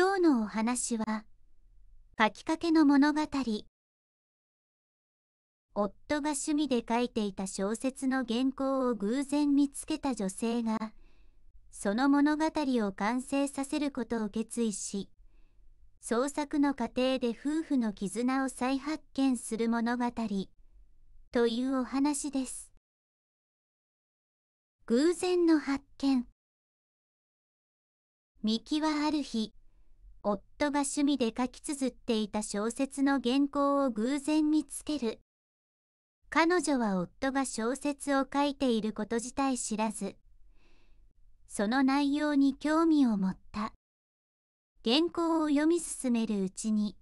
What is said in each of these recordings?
今日のお話は、書きかけの物語。夫が趣味で書いていた小説の原稿を偶然見つけた女性が、その物語を完成させることを決意し、創作の過程で夫婦の絆を再発見する物語、というお話です。偶然の発見。ミキはある日、夫が趣味で書き綴っていた小説の原稿を偶然見つける。彼女は夫が小説を書いていること自体知らず、その内容に興味を持った。原稿を読み進めるうちに、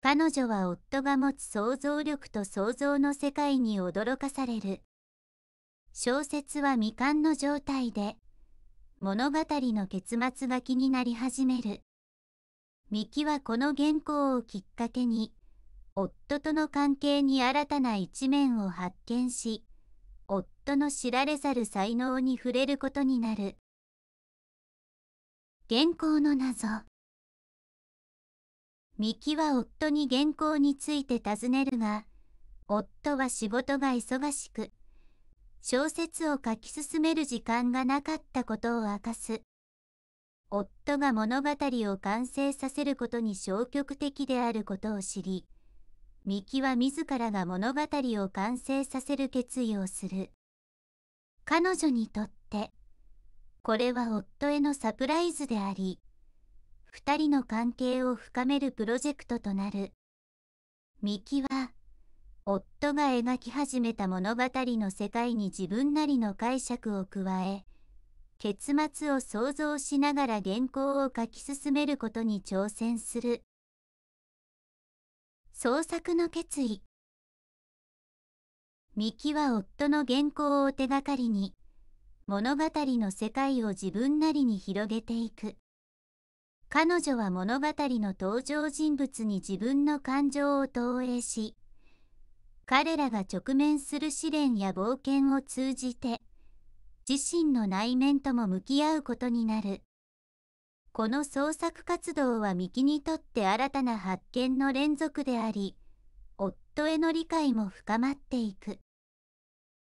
彼女は夫が持つ想像力と想像の世界に驚かされる。小説は未完の状態で、物語の結末が気になり始める。ミキはこの原稿をきっかけに、夫との関係に新たな一面を発見し、夫の知られざる才能に触れることになる。原稿の謎ミキは夫に原稿について尋ねるが、夫は仕事が忙しく、小説を書き進める時間がなかったことを明かす。夫が物語を完成させることに消極的であることを知り、三木は自らが物語を完成させる決意をする。彼女にとって、これは夫へのサプライズであり、二人の関係を深めるプロジェクトとなる。三木は、夫が描き始めた物語の世界に自分なりの解釈を加え、結末を想像しながら原稿を書き進めることに挑戦する創作の決意三木は夫の原稿を手がかりに物語の世界を自分なりに広げていく彼女は物語の登場人物に自分の感情を投影し彼らが直面する試練や冒険を通じて自身の内面とも向き合うことになる。この創作活動はミキにとって新たな発見の連続であり、夫への理解も深まっていく。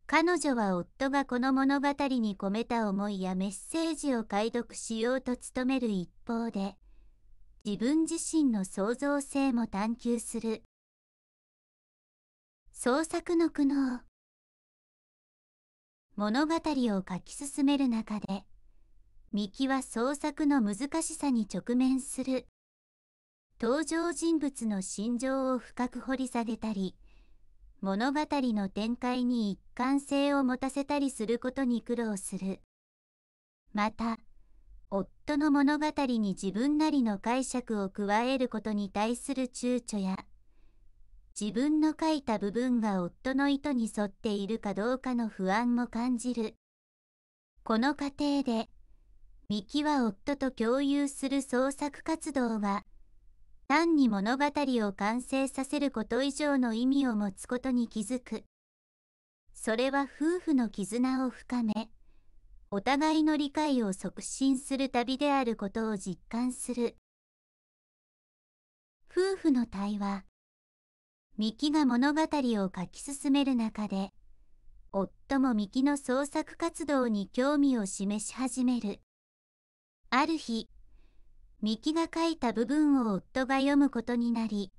彼女は夫がこの物語に込めた思いやメッセージを解読しようと努める一方で、自分自身の創造性も探求する。創作の苦悩物語を書き進める中で、三木は創作の難しさに直面する。登場人物の心情を深く掘り下げたり、物語の展開に一貫性を持たせたりすることに苦労する。また、夫の物語に自分なりの解釈を加えることに対する躊躇や、自分の書いた部分が夫の意図に沿っているかどうかの不安も感じる。この過程で、ミキは夫と共有する創作活動が、単に物語を完成させること以上の意味を持つことに気づく。それは夫婦の絆を深め、お互いの理解を促進する旅であることを実感する。夫婦の対話。ミキが物語を書き進める中で、夫もミキの創作活動に興味を示し始める。ある日、ミキが書いた部分を夫が読むことになり、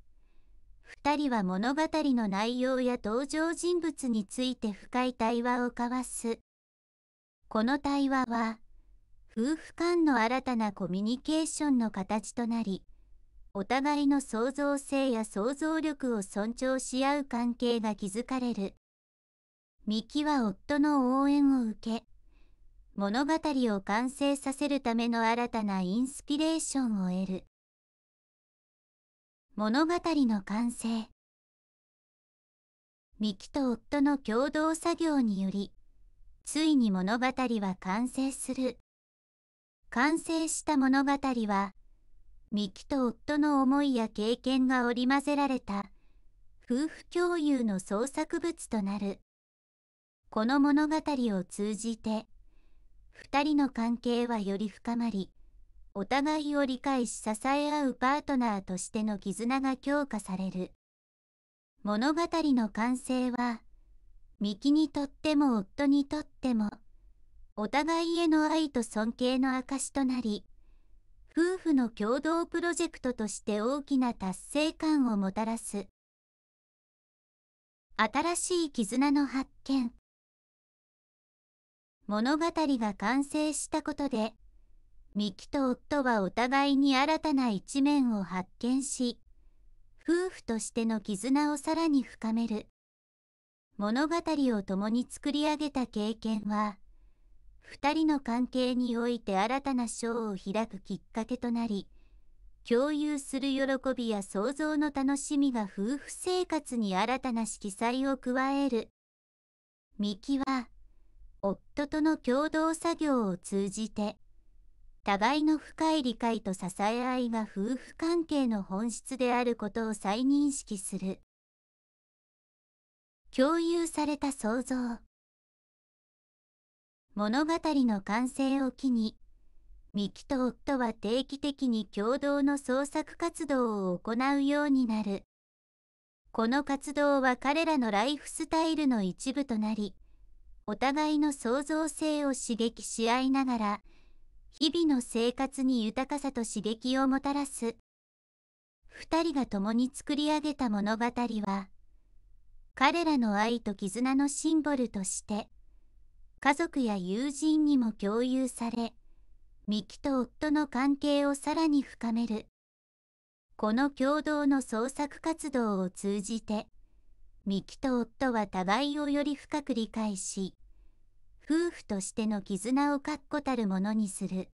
2人は物語の内容や登場人物について深い対話を交わす。この対話は、夫婦間の新たなコミュニケーションの形となり、お互いの創造性や想像力を尊重し合う関係が築かれる。ミキは夫の応援を受け、物語を完成させるための新たなインスピレーションを得る。物語の完成。ミキと夫の共同作業により、ついに物語は完成する。完成した物語は、三木と夫の思いや経験が織り交ぜられた夫婦共有の創作物となるこの物語を通じて2人の関係はより深まりお互いを理解し支え合うパートナーとしての絆が強化される物語の完成は三木にとっても夫にとってもお互いへの愛と尊敬の証となり夫婦の共同プロジェクトとして大きな達成感をもたらす。新しい絆の発見物語が完成したことで、ミキと夫はお互いに新たな一面を発見し、夫婦としての絆をさらに深める。物語を共に作り上げた経験は、2人の関係において新たな章を開くきっかけとなり、共有する喜びや創造の楽しみが夫婦生活に新たな色彩を加える。三木は、夫との共同作業を通じて、互いの深い理解と支え合いが夫婦関係の本質であることを再認識する。共有された創造。物語の完成を機に、ミキと夫は定期的に共同の創作活動を行うようになる。この活動は彼らのライフスタイルの一部となり、お互いの創造性を刺激し合いながら、日々の生活に豊かさと刺激をもたらす。二人が共に作り上げた物語は、彼らの愛と絆のシンボルとして、家族や友人にも共有され、ミキと夫の関係をさらに深める。この共同の創作活動を通じて、ミキと夫は互いをより深く理解し、夫婦としての絆を確固たるものにする。